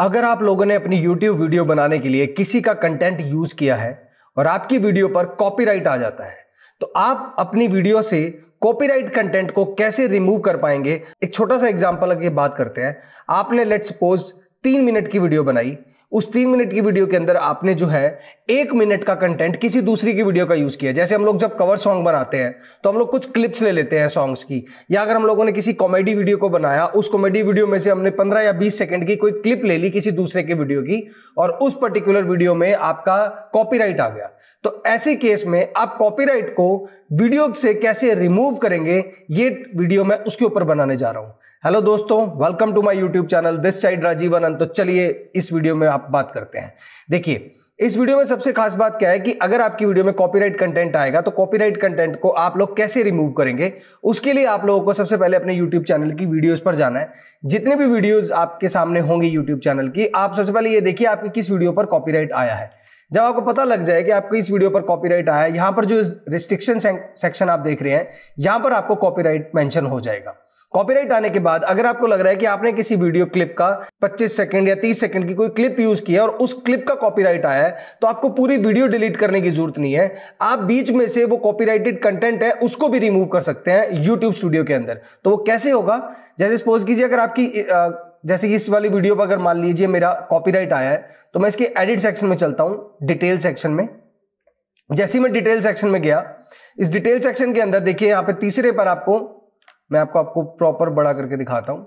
अगर आप लोगों ने अपनी YouTube वीडियो बनाने के लिए किसी का कंटेंट यूज किया है और आपकी वीडियो पर कॉपीराइट आ जाता है तो आप अपनी वीडियो से कॉपीराइट कंटेंट को कैसे रिमूव कर पाएंगे एक छोटा सा एग्जाम्पल बात करते हैं आपने लेट सपोज तीन मिनट की वीडियो बनाई उस तीन मिनट की वीडियो के अंदर आपने जो है एक मिनट का कंटेंट किसी दूसरी की वीडियो का यूज किया जैसे हम लोग जब कवर सॉन्ग बनाते हैं तो हम लोग कुछ क्लिप्स ले लेते हैं सॉन्ग्स की या अगर हम लोगों ने किसी कॉमेडी वीडियो को बनाया उस कॉमेडी वीडियो में से हमने पंद्रह या बीस सेकेंड की कोई क्लिप ले ली किसी दूसरे की वीडियो की और उस पर्टिकुलर वीडियो में आपका कॉपीराइट आ गया तो ऐसे केस में आप कॉपीराइट को वीडियो से कैसे रिमूव करेंगे ये वीडियो मैं उसके ऊपर बनाने जा रहा हूं हेलो दोस्तों welcome to my YouTube channel this side Rajeev Anant तो चलिए इस वीडियो में आप बात करते हैं देखिए इस वीडियो में सबसे खास बात क्या है कि अगर आपकी वीडियो में कॉपीराइट कंटेंट आएगा तो कॉपीराइट कंटेंट को आप लोग कैसे रिमूव करेंगे उसके लिए आप लोगों को सबसे पहले अपने यूट्यूब चैनल की वीडियोज पर जाना है जितने भी वीडियोज आपके सामने होंगे यूट्यूब चैनल की आप सबसे पहले ये देखिए आपकी किस वीडियो पर कॉपीराइट आया है जब आपको पता लग जाए कि आपको इस वीडियो पर कॉपीराइट आया है यहाँ पर जो रिस्ट्रिक्शन सेक्शन आप देख रहे हैं यहाँ पर आपको कॉपीराइट मेंशन हो जाएगा कॉपीराइट आने के बाद अगर आपको लग रहा है कि आपने किसी वीडियो क्लिप का 25 सेकंड या 30 सेकंड की कोई क्लिप यूज किया और उस क्लिप का कॉपीराइट आया है तो आपको पूरी वीडियो डिलीट करने की जरूरत नहीं है आप बीच में से वो कॉपीराइटेड कंटेंट है उसको भी रिमूव कर सकते हैं यूट्यूब स्टूडियो के अंदर तो वो कैसे होगा जैसे सपोज कीजिए अगर आपकी जैसे इस वाली वीडियो पर अगर मान लीजिए मेरा कॉपीराइट आया है तो मैं इसके एडिट सेक्शन में चलता हूं डिटेल सेक्शन में जैसे ही मैं डिटेल सेक्शन में गया इस डिटेल सेक्शन के अंदर देखिए यहां पे तीसरे पर आपको मैं आपको आपको प्रॉपर बड़ा करके दिखाता हूं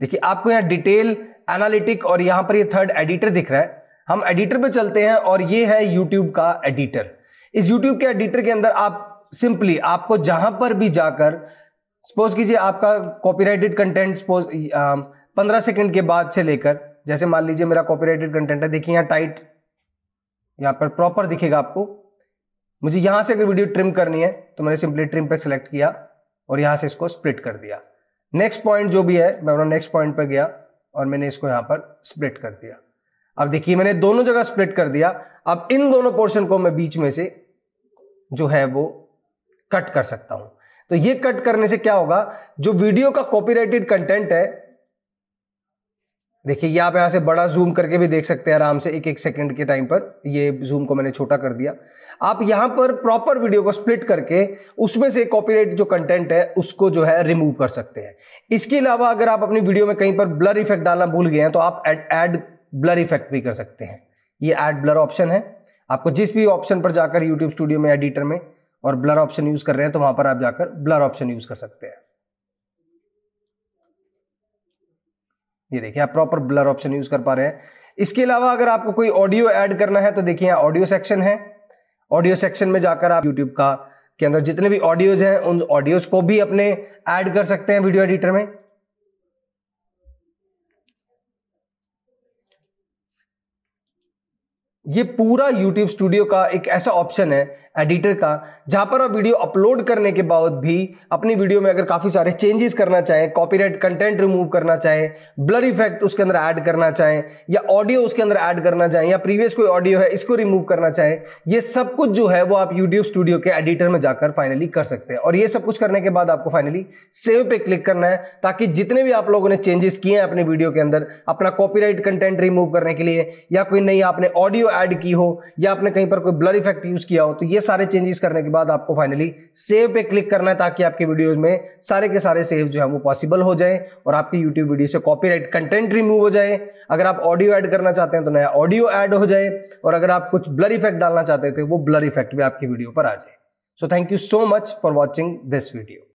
देखिए आपको यहां डिटेल एनालिटिक और यहां पर ये थर्ड एडिटर दिख रहा है हम एडिटर पे चलते हैं और ये है यूट्यूब का एडिटर इस यूट्यूब के एडिटर के अंदर आप सिंपली आपको जहां पर भी जाकर सपोज कीजिए आपका कॉपीराइटेड कंटेंट सपोज पंद्रह सेकंड के बाद से लेकर जैसे मान लीजिए मेरा कॉपीराइटेड कंटेंट है देखिए यहां टाइट यहां पर प्रॉपर दिखेगा आपको मुझे यहां से अगर वीडियो ट्रिम करनी है तो मैंने सिंपली ट्रिम पर सेलेक्ट किया और यहां से इसको स्प्लिट कर दिया नेक्स्ट पॉइंट जो भी है मैं अपना नेक्स्ट पॉइंट पर गया और मैंने इसको यहां पर स्प्लिट कर दिया अब देखिए मैंने दोनों जगह स्प्लिट कर दिया अब इन दोनों पोर्शन को मैं बीच में से जो है वो कट कर सकता हूं तो ये कट करने से क्या होगा जो वीडियो का कॉपीराइटेड कंटेंट है देखिए ये आप यहाँ से बड़ा जूम करके भी देख सकते हैं आराम से एक एक सेकंड के टाइम पर ये जूम को मैंने छोटा कर दिया आप यहाँ पर प्रॉपर वीडियो को स्प्लिट करके उसमें से कॉपीराइट जो कंटेंट है उसको जो है रिमूव कर सकते हैं इसके अलावा अगर आप अपनी वीडियो में कहीं पर ब्लर इफेक्ट डालना भूल गए हैं तो आप एड ब्लर इफेक्ट भी कर सकते हैं ये एड ब्लर ऑप्शन है आपको जिस भी ऑप्शन पर जाकर यूट्यूब स्टूडियो में एडिटर में और ब्लर ऑप्शन यूज़ कर रहे हैं तो वहां पर आप जाकर ब्लर ऑप्शन यूज़ कर सकते हैं ये देखिए आप प्रॉपर ब्लर ऑप्शन यूज कर पा रहे हैं इसके अलावा अगर आपको कोई ऑडियो ऐड करना है तो देखिए यहाँ ऑडियो सेक्शन है ऑडियो सेक्शन में जाकर आप यूट्यूब का के अंदर जितने भी ऑडियोज हैं उन ऑडियोज को भी अपने ऐड कर सकते हैं वीडियो एडिटर में ये पूरा YouTube स्टूडियो का एक ऐसा ऑप्शन है एडिटर का जहां पर आप वीडियो अपलोड करने के बाद भी अपनी वीडियो में अगर काफ़ी सारे चेंजेस करना चाहें कॉपीराइट कंटेंट रिमूव करना चाहें ब्लर इफेक्ट उसके अंदर ऐड करना चाहें या ऑडियो उसके अंदर ऐड करना चाहें या प्रीवियस कोई ऑडियो है इसको रिमूव करना चाहें ये सब कुछ जो है वो आप यूट्यूब स्टूडियो के एडिटर में जाकर फाइनली कर सकते हैं और ये सब कुछ करने के बाद आपको फाइनली सेव पे क्लिक करना है ताकि जितने भी आप लोगों ने चेंजेस किए हैं अपने वीडियो के अंदर अपना कॉपीराइट कंटेंट रिमूव करने के लिए या कोई नई आपने ऑडियो ऐड की हो या आपने कहीं पर कोई ब्लर इफेक्ट यूज किया हो तो ये सारे चेंजेस करने के बाद आपको फाइनली सेव पे क्लिक करना है ताकि आपके वीडियोज में सारे के सारे सेव जो है वो पॉसिबल हो जाए और आपकी यूट्यूब वीडियो से कॉपीराइट कंटेंट रिमूव हो जाए अगर आप ऑडियो ऐड करना चाहते हैं तो नया ऑडियो ऐड हो जाए और अगर आप कुछ ब्लर इफेक्ट डालना चाहते थे तो वो ब्लर इफेक्ट भी आपकी वीडियो पर आ जाए so thank you so much for watching this video